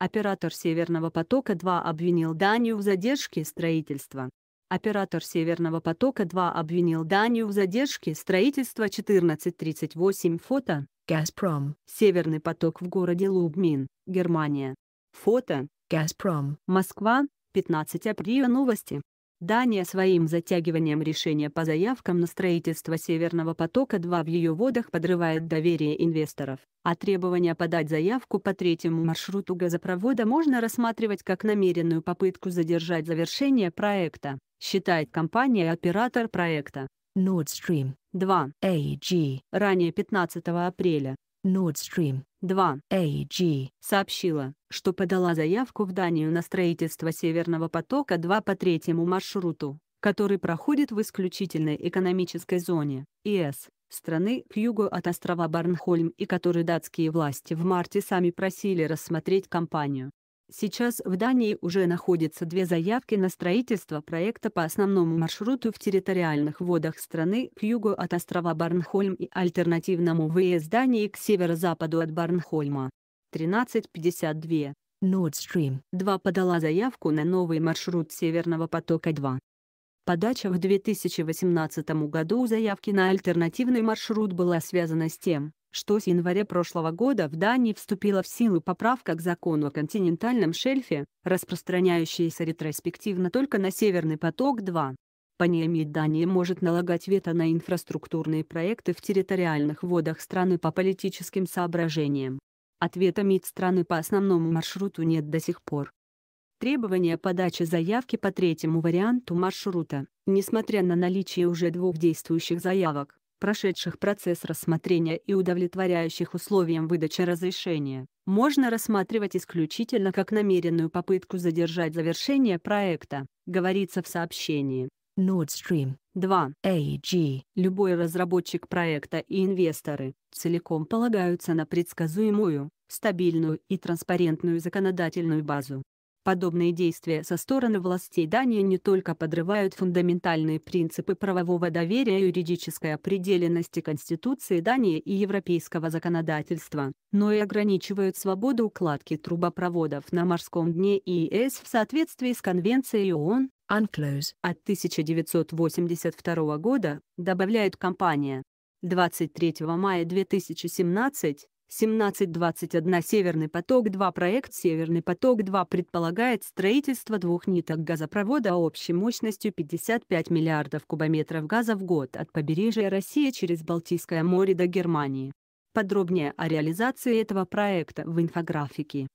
Оператор «Северного потока-2» обвинил Данию в задержке строительства. Оператор «Северного потока-2» обвинил Данию в задержке строительства 1438 фото «Газпром». Северный поток в городе Лубмин, Германия. Фото «Газпром». Москва, 15 апреля новости. Дания своим затягиванием решения по заявкам на строительство Северного потока-2 в ее водах подрывает доверие инвесторов, а требование подать заявку по третьему маршруту газопровода можно рассматривать как намеренную попытку задержать завершение проекта, считает компания-оператор проекта. Nord Stream 2 AG. Ранее 15 апреля Nord Stream 2. AG сообщила, что подала заявку в Данию на строительство Северного потока-2 по третьему маршруту, который проходит в исключительной экономической зоне, ИС, страны к югу от острова Барнхольм и который датские власти в марте сами просили рассмотреть компанию. Сейчас в Дании уже находятся две заявки на строительство проекта по основному маршруту в территориальных водах страны к югу от острова Барнхольм и альтернативному выезд Дании к северо-западу от Барнхольма. 1352. Nord Stream 2 подала заявку на новый маршрут Северного потока-2. Подача в 2018 году заявки на альтернативный маршрут была связана с тем, что с января прошлого года в Дании вступила в силу поправка к закону о континентальном шельфе, распространяющаяся ретроспективно только на «Северный поток-2». По ней МИД Дании может налагать вето на инфраструктурные проекты в территориальных водах страны по политическим соображениям. Ответа МИД страны по основному маршруту нет до сих пор. Требования подачи заявки по третьему варианту маршрута, несмотря на наличие уже двух действующих заявок, прошедших процесс рассмотрения и удовлетворяющих условиям выдачи разрешения, можно рассматривать исключительно как намеренную попытку задержать завершение проекта, говорится в сообщении. Nord Stream 2 AG. Любой разработчик проекта и инвесторы целиком полагаются на предсказуемую, стабильную и транспарентную законодательную базу, Подобные действия со стороны властей Дании не только подрывают фундаментальные принципы правового доверия и юридической определенности Конституции Дании и европейского законодательства, но и ограничивают свободу укладки трубопроводов на морском дне ИС в соответствии с Конвенцией ООН UNCLOS от 1982 года, добавляет компания. 23 мая 2017 1721 «Северный поток-2» проект «Северный поток-2» предполагает строительство двух ниток газопровода общей мощностью 55 миллиардов кубометров газа в год от побережья России через Балтийское море до Германии. Подробнее о реализации этого проекта в инфографике.